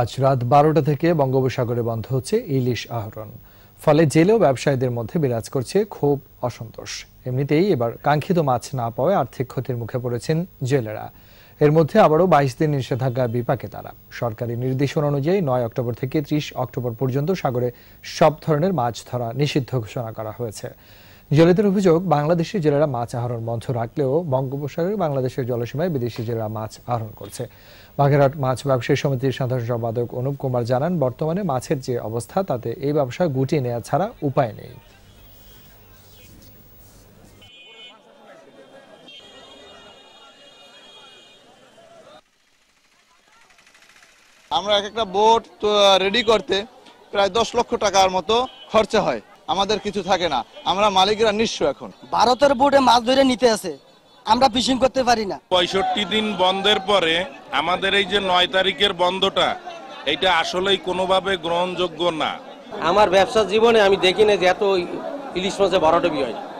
আজ রাত বারোটা থেকে বঙ্গোপসাগরে বন্ধ হচ্ছে ইলিশ আহরণ ফলে জেলেও ব্যবসায়ীদের মধ্যে বিরাজ করছে খুব অসন্তোষ এমনিতেই এবার কাঙ্ক্ষিত মাছ না পাওয়ায় আর্থিক ক্ষতির মুখে পড়েছেন জেলেরা এর মধ্যে আবারও বাইশ দিন নিষেধাজ্ঞা বিপাকে তারা সরকারি নির্দেশনা অনুযায়ী নয় অক্টোবর থেকে ত্রিশ অক্টোবর পর্যন্ত সাগরে সব ধরনের মাছ ধরা নিষিদ্ধ ঘোষণা করা হয়েছে জেলেদের অভিযোগ বাংলাদেশি জেলেরা মাছ আহরণ বন্ধ রাখলেও বঙ্গোপসাগরে বাংলাদেশের জলসীমায় বিদেশি জেলেরা মাছ আহরণ করছে বাঘেরহাট মাছ ব্যবসায়ী সমিতির সাধারণ সম্পাদক অনুপ কুমার জানান বর্তমানে মাছের যে অবস্থা তাতে এই ব্যবসা গুটিয়ে নেওয়া ছাড়া উপায় নেই আমরা এক একটা বোট রেডি করতে প্রায় দশ লক্ষ টাকার মতো খরচা হয় আমাদের কিছু থাকে না আমরা মালিকরা নিঃস্ব এখন ভারতের বোর্ডে মাছ ধরে নিতে আছে আমরা ফিশিং করতে পারি না পঁয়ষট্টি দিন বন্ধের পরে আমাদের এই যে নয় তারিখের বন্ধটা এটা আসলেই কোনোভাবে গ্রহণযোগ্য না আমার ব্যবসা জীবনে আমি দেখি না যে এত ইলিশ মাছে ভরাডবি হয়